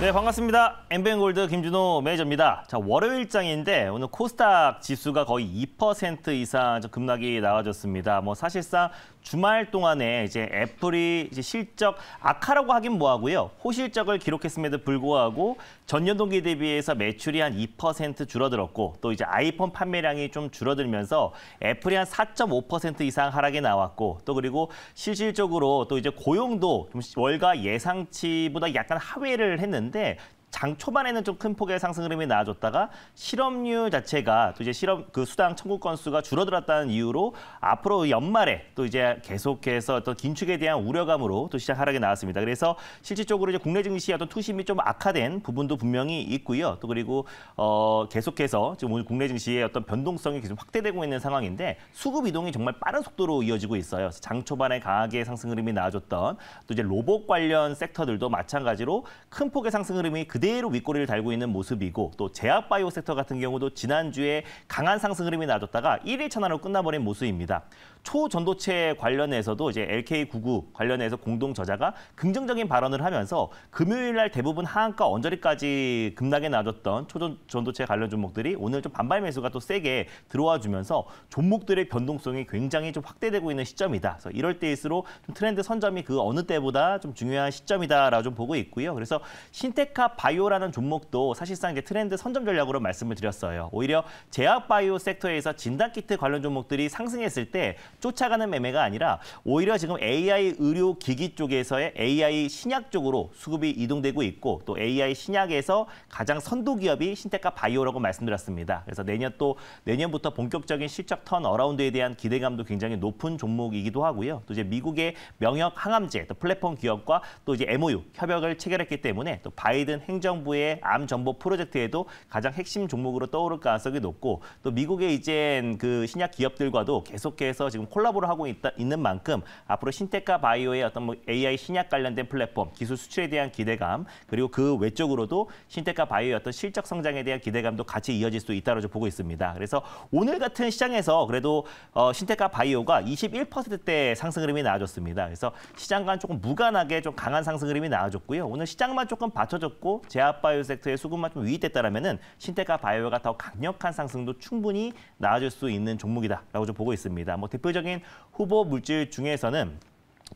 네, 반갑습니다. 엠뱅골드 김준호 매니저입니다. 자, 월요일장인데 오늘 코스닥 지수가 거의 2% 이상 급락이 나와줬습니다. 뭐 사실상 주말 동안에 이제 애플이 이제 실적 악화라고 하긴 뭐하고요. 호실적을 기록했음에도 불구하고 전년 동기 대비해서 매출이 한 2% 줄어들었고 또 이제 아이폰 판매량이 좀 줄어들면서 애플이 한 4.5% 이상 하락이 나왔고 또 그리고 실질적으로 또 이제 고용도 좀 월가 예상치보다 약간 하회를 했는데 장 초반에는 좀 큰 폭의 상승 흐름이 나아졌다가 실업률 자체가 또 이제 실업 그 수당 청구 건수가 줄어들었다는 이유로 앞으로 연말에 또 이제 계속해서 어떤 긴축에 대한 우려감으로 또 시장 하락이 나왔습니다. 그래서 실질적으로 이제 국내 증시의 어떤 투심이 좀 악화된 부분도 분명히 있고요. 또 그리고 어 계속해서 지금 오늘 국내 증시의 어떤 변동성이 계속 확대되고 있는 상황인데 수급 이동이 정말 빠른 속도로 이어지고 있어요. 장 초반에 강하게 상승 흐름이 나아졌던 또 이제 로봇 관련 섹터들도 마찬가지로 큰 폭의 상승 흐름이 그 그대로 윗꼬리를 달고 있는 모습이고 또 제약바이오 섹터 같은 경우도 지난주에 강한 상승 흐름이 나줬다가 1일 천안으로 끝나버린 모습입니다. 초전도체 관련해서도 이제 LK99 관련해서 공동 저자가 긍정적인 발언을 하면서 금요일 날 대부분 하한가 언저리까지 급락에 나줬던 초전도체 관련 종목들이 오늘 좀 반발 매수가 또 세게 들어와 주면서 종목들의 변동성이 굉장히 좀 확대되고 있는 시점이다. 그래서 이럴 때일수록 좀 트렌드 선점이 그 어느 때보다 좀 중요한 시점이다라고 좀 보고 있고요. 그래서 신테카 바 바이오라는 종목도 사실상 이제 트렌드 선점 전략으로 말씀을 드렸어요. 오히려 제약 바이오 섹터에서 진단 키트 관련 종목들이 상승했을 때 쫓아가는 매매가 아니라 오히려 지금 AI 의료 기기 쪽에서의 AI 신약 쪽으로 수급이 이동되고 있고 또 AI 신약에서 가장 선도 기업이 신테카 바이오라고 말씀드렸습니다. 그래서 내년 또 내년부터 본격적인 실적 턴 어라운드에 대한 기대감도 굉장히 높은 종목이기도 하고요. 또 이제 미국의 명역 항암제 또 플랫폼 기업과 또 이제 MOU 협약을 체결했기 때문에 또 바이든 행 행정부의 암 정보 프로젝트에도 가장 핵심 종목으로 떠오를 가능성이 높고 또 미국의 이젠 그 신약 기업들과도 계속해서 지금 콜라보를 하고 있다, 있는 만큼 앞으로 신테카 바이오의 어떤 뭐 AI 신약 관련된 플랫폼, 기술 수출에 대한 기대감 그리고 그 외적으로도 신테카 바이오의 어떤 실적 성장에 대한 기대감도 같이 이어질 수 있다고 보고 있습니다. 그래서 오늘 같은 시장에서 그래도 어, 신테카 바이오가 21%대 상승 흐름이 나아졌습니다 그래서 시장과 조금 무관하게 좀 강한 상승 흐름이 나아졌고요 오늘 시장만 조금 받쳐졌고 제약바이오 섹터의 수급만큼 유입됐다라면은 신테카 바이오가 더 강력한 상승도 충분히 나아질 수 있는 종목이다라고 좀 보고 있습니다. 뭐 대표적인 후보 물질 중에서는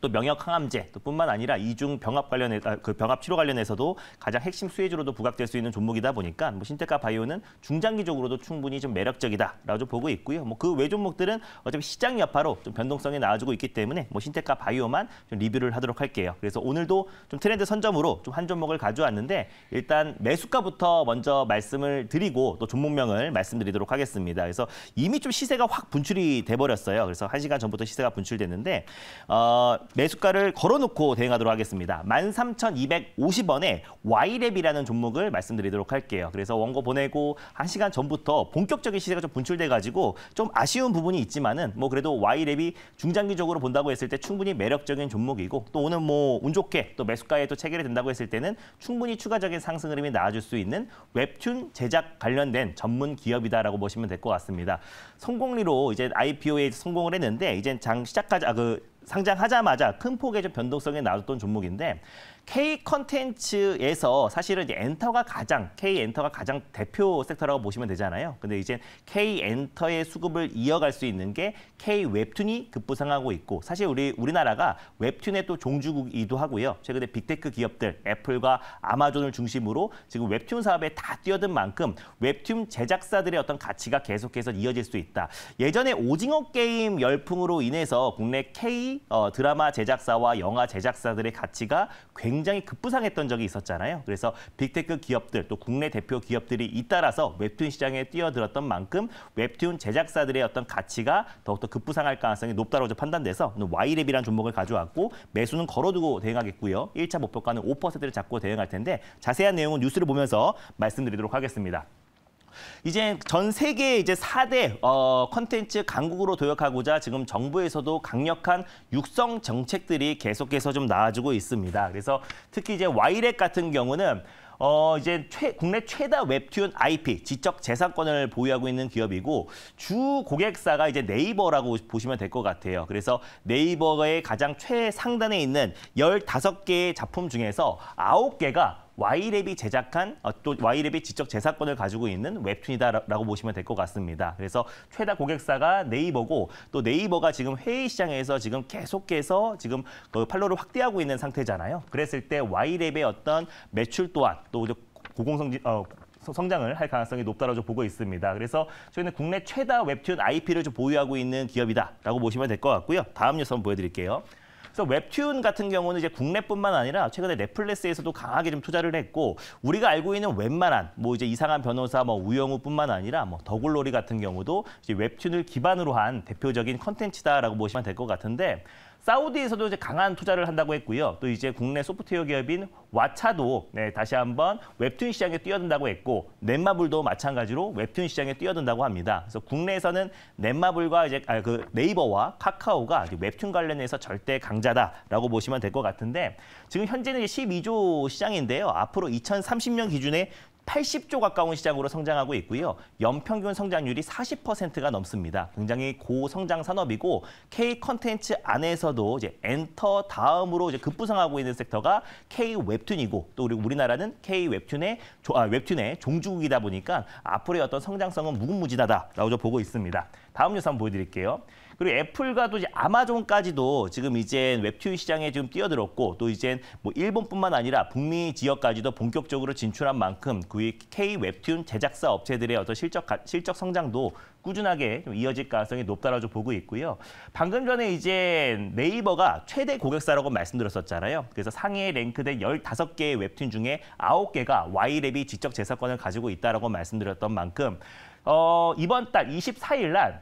또 명역 항암제 또 뿐만 아니라 이중 병합 관련해 아, 그 병합 치료 관련해서도 가장 핵심 수혜주로도 부각될 수 있는 종목이다 보니까 뭐 신테카 바이오는 중장기적으로도 충분히 좀 매력적이다라고 보고 있고요. 뭐 그 외 종목들은 어차피 시장 여파로 좀 변동성이 나아지고 있기 때문에 뭐 신테카 바이오만 좀 리뷰를 하도록 할게요. 그래서 오늘도 좀 트렌드 선점으로 좀 한 종목을 가져왔는데 일단 매수가부터 먼저 말씀을 드리고 또 종목명을 말씀드리도록 하겠습니다. 그래서 이미 좀 시세가 확 분출이 돼 버렸어요. 그래서 한 시간 전부터 시세가 분출됐는데 어 매수가를 걸어놓고 대응하도록 하겠습니다. 13,250원에 Y랩이라는 종목을 말씀드리도록 할게요. 그래서 원고 보내고 1 시간 전부터 본격적인 시세가 좀 분출돼가지고 좀 아쉬운 부분이 있지만은 뭐 그래도 Y랩이 중장기적으로 본다고 했을 때 충분히 매력적인 종목이고 또 오늘 뭐 운 좋게 또 매수가에 또 체결이 된다고 했을 때는 충분히 추가적인 상승 흐름이 나아질수 있는 웹툰 제작 관련된 전문 기업이다라고 보시면 될 것 같습니다. 성공리로 이제 IPO에 성공을 했는데 이제 장 시작하자 아, 그 상장하자마자 큰 폭의 변동성이 나왔던 종목인데 K 컨텐츠에서 사실은 이제 엔터가 가장 K 엔터가 가장 대표 섹터라고 보시면 되잖아요. 근데 이제 K 엔터의 수급을 이어갈 수 있는 게 K 웹툰이 급부상하고 있고 사실 우리 우리나라가 웹툰의 또 종주국이기도 하고요. 최근에 빅테크 기업들 애플과 아마존을 중심으로 지금 웹툰 사업에 다 뛰어든 만큼 웹툰 제작사들의 어떤 가치가 계속해서 이어질 수 있다. 예전에 오징어 게임 열풍으로 인해서 국내 K 어, 드라마 제작사와 영화 제작사들의 가치가 굉장히 굉장히 급부상했던 적이 있었잖아요. 그래서 빅테크 기업들 또 국내 대표 기업들이 잇따라서 웹툰 시장에 뛰어들었던 만큼 웹툰 제작사들의 어떤 가치가 더욱더 급부상할 가능성이 높다고 판단돼서 Y랩이라는 종목을 가져왔고 매수는 걸어두고 대응하겠고요. 1차 목표가는 5%를 잡고 대응할 텐데 자세한 내용은 뉴스를 보면서 말씀드리도록 하겠습니다. 이제 전 세계 이제 4대 어, 컨텐츠 강국으로 도약하고자 지금 정부에서도 강력한 육성 정책들이 계속해서 좀나와지고 있습니다. 그래서 특히 이제 와이렉 같은 경우는 어, 이제 최, 국내 최다 웹툰 IP, 지적 재산권을 보유하고 있는 기업이고 주 고객사가 이제 네이버라고 보시면 될 것 같아요. 그래서 네이버의 가장 최상단에 있는 열다 개의 작품 중에서 아 개가 Y랩이 제작한 어, 또 Y랩이 지적 재사권을 가지고 있는 웹툰이다라고 보시면 될 것 같습니다. 그래서 최다 고객사가 네이버고 또 네이버가 지금 회의 시장에서 지금 계속해서 지금 그 팔로를 우 확대하고 있는 상태잖아요. 그랬을 때 Y랩의 어떤 매출 또한 또 고공성지 어, 성장을 할 가능성이 높다라고 보고 있습니다. 그래서 저희는 국내 최다 웹툰 IP를 좀 보유하고 있는 기업이다라고 보시면 될 것 같고요. 다음 뉴스 한번 보여드릴게요. 그래서 웹툰 같은 경우는 이제 국내뿐만 아니라 최근에 넷플릭스에서도 강하게 좀 투자를 했고 우리가 알고 있는 웬만한 뭐 이제 이상한 변호사 뭐 우영우뿐만 아니라 뭐 더글로리 같은 경우도 이제 웹툰을 기반으로 한 대표적인 컨텐츠다라고 보시면 될 것 같은데 사우디에서도 이제 강한 투자를 한다고 했고요. 또 이제 국내 소프트웨어 기업인 와차도 네, 다시 한번 웹툰 시장에 뛰어든다고 했고 넷마블도 마찬가지로 웹툰 시장에 뛰어든다고 합니다. 그래서 국내에서는 넷마블과 이제 아, 그 네이버와 카카오가 웹툰 관련해서 절대 강자다라고 보시면 될 것 같은데 지금 현재는 12조 시장인데요. 앞으로 2030년 기준에 80조 가까운 시장으로 성장하고 있고요. 연평균 성장률이 40%가 넘습니다. 굉장히 고성장 산업이고 K 컨텐츠 안에서도 이제 엔터 다음으로 이제 급부상하고 있는 섹터가 K 웹툰이고 또 우리 우리나라는 K 웹툰의 아, 웹툰의 종주국이다 보니까 앞으로의 어떤 성장성은 무궁무진하다라고 보고 있습니다. 다음 뉴스 한번 보여드릴게요. 그리고 애플과 도 이제 아마존까지도 지금 이제 웹툰 시장에 지금 뛰어들었고 또 이젠 뭐 일본뿐만 아니라 북미 지역까지도 본격적으로 진출한 만큼 그 K 웹툰 제작사 업체들의 어떤 실적 실적 성장도 꾸준하게 이어질 가능성이 높다라고 보고 있고요. 방금 전에 이제 네이버가 최대 고객사라고 말씀드렸었잖아요. 그래서 상위에 랭크된 15개의 웹툰 중에 9개가 Y랩이 직접 제산권을 가지고 있다라고 말씀드렸던 만큼 어, 이번 달 24일 날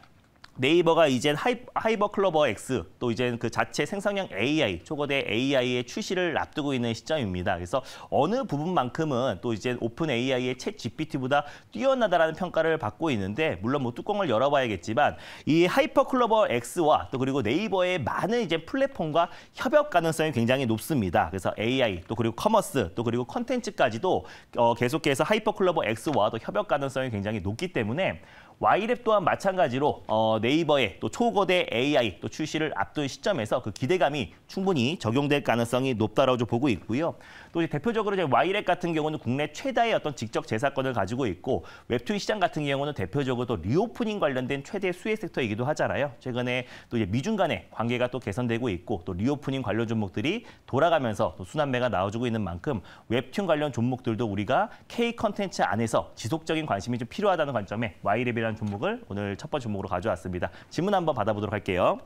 네이버가 이젠 하이, 하이버 클로버 X 또 이젠 그 자체 생성형 AI 초거대 AI의 출시를 앞두고 있는 시점입니다. 그래서 어느 부분만큼은 또 이젠 오픈 AI의 챗 GPT보다 뛰어나다라는 평가를 받고 있는데 물론 뭐 뚜껑을 열어봐야겠지만 이 하이퍼 클로버 X와 또 그리고 네이버의 많은 이제 플랫폼과 협업 가능성이 굉장히 높습니다. 그래서 AI 또 그리고 커머스 또 그리고 컨텐츠까지도 어, 계속해서 하이퍼 클로버 X와 또 협업 가능성이 굉장히 높기 때문에 와이랩 또한 마찬가지로 어, 네이버의 또 초거대 AI 또 출시를 앞둔 시점에서 그 기대감이 충분히 적용될 가능성이 높다라고 보고 있고요. 또 대표적으로 이제 와이랩 같은 경우는 국내 최다의 어떤 직접 재사건을 가지고 있고 웹툰 시장 같은 경우는 대표적으로 또 리오프닝 관련된 최대 수혜 섹터이기도 하잖아요. 최근에 또 이제 미중 간의 관계가 또 개선되고 있고 또 리오프닝 관련 종목들이 돌아가면서 또 순환매가 나와주고 있는 만큼 웹툰 관련 종목들도 우리가 K 컨텐츠 안에서 지속적인 관심이 좀 필요하다는 관점에 와이랩이라는 이라는 종목을 오늘 첫 번째 종목으로 가져왔습니다. 질문 한번 받아보도록 할게요.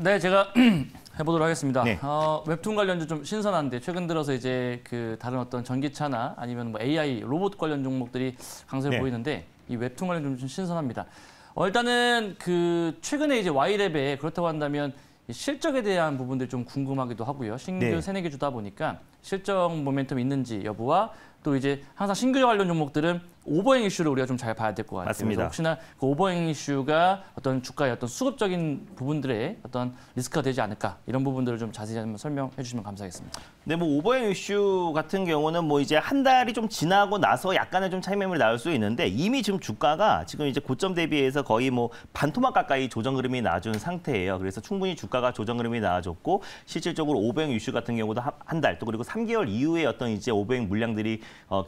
네, 제가 해보도록 하겠습니다. 네. 어, 웹툰 관련주 좀 신선한데 최근 들어서 이제 그 다른 어떤 전기차나 아니면 뭐 AI 로봇 관련 종목들이 강세를 네. 보이는데 이 웹툰 관련 좀 신선합니다. 어, 일단은 그 최근에 이제 와랩에 그렇다고 한다면 실적에 대한 부분들 좀 궁금하기도 하고요. 신규 네. 세네 개 주다 보니까 실적 모멘텀 있는지 여부와 또 이제 항상 신규 관련 종목들은 오버행 이슈를 우리가 좀 잘 봐야 될 것 같아요. 맞습니다. 혹시나 그 오버행 이슈가 어떤 주가의 어떤 수급적인 부분들의 어떤 리스크가 되지 않을까 이런 부분들을 좀 자세히 한번 설명해 주시면 감사하겠습니다. 네, 뭐 오버행 이슈 같은 경우는 뭐 이제 한 달이 좀 지나고 나서 약간의 좀 차이 매물이 나올 수 있는데 이미 지금 주가가 지금 이제 고점 대비해서 거의 뭐 반토막 가까이 조정 흐름이 나준 상태예요. 그래서 충분히 주가가 조정 흐름이 나아졌고 실질적으로 오버행 이슈 같은 경우도 한 달 또 그리고 3개월 이후에 어떤 이제 오버행 물량들이 好。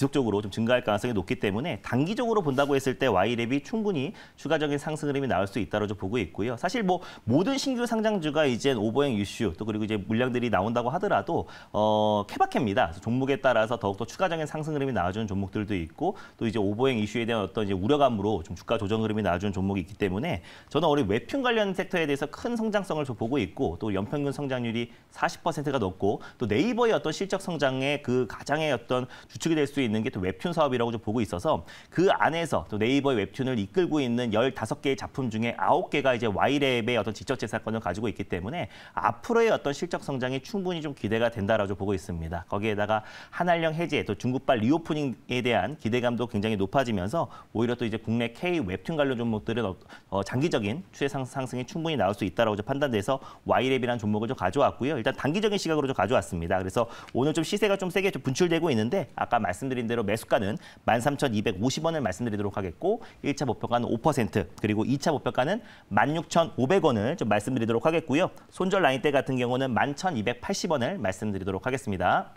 지속적으로 좀 증가할 가능성이 높기 때문에 단기적으로 본다고 했을 때 Y랩이 충분히 추가적인 상승 흐름이 나올 수 있다고 좀 보고 있고요. 사실 뭐 모든 신규 상장주가 이제 오버행 이슈 또 그리고 이제 물량들이 나온다고 하더라도 어, 케바케입니다. 종목에 따라서 더욱더 추가적인 상승 흐름이 나와주는 종목들도 있고 또 이제 오버행 이슈에 대한 어떤 이제 우려감으로 좀 주가 조정 흐름이 나와주는 종목이 있기 때문에 저는 우리 웹툰 관련 섹터에 대해서 큰 성장성을 좀 보고 있고 또 연평균 성장률이 40%가 넘고 또 네이버의 어떤 실적 성장의 그 가장의 어떤 주축이 될 수 있는 있는 게 또 웹툰 사업이라고 좀 보고 있어서 그 안에서 또 네이버의 웹툰을 이끌고 있는 1 5 개의 작품 중에 9 개가 이제 와이랩의 어떤 지적재사권을 가지고 있기 때문에 앞으로의 어떤 실적 성장이 충분히 좀 기대가 된다라고 보고 있습니다. 거기에다가 한한령 해제, 또 중국발 리오프닝에 대한 기대감도 굉장히 높아지면서 오히려 또 이제 국내 K 웹툰 관련 종목들은 어, 어, 장기적인 추세 상승이 충분히 나올 수 있다라고 좀 판단돼서 와이랩이라는 종목을 좀 가져왔고요. 일단 단기적인 시각으로 좀 가져왔습니다. 그래서 오늘 좀 시세가 좀 세게 좀 분출되고 있는데 아까 말씀 말씀드린 대로 매수가는 13,250원을 말씀드리도록 하겠고 1차 목표가는 5% 그리고 2차 목표가는 16,500원을 좀 말씀드리도록 하겠고요. 손절 라인대 같은 경우는 11,280원을 말씀드리도록 하겠습니다.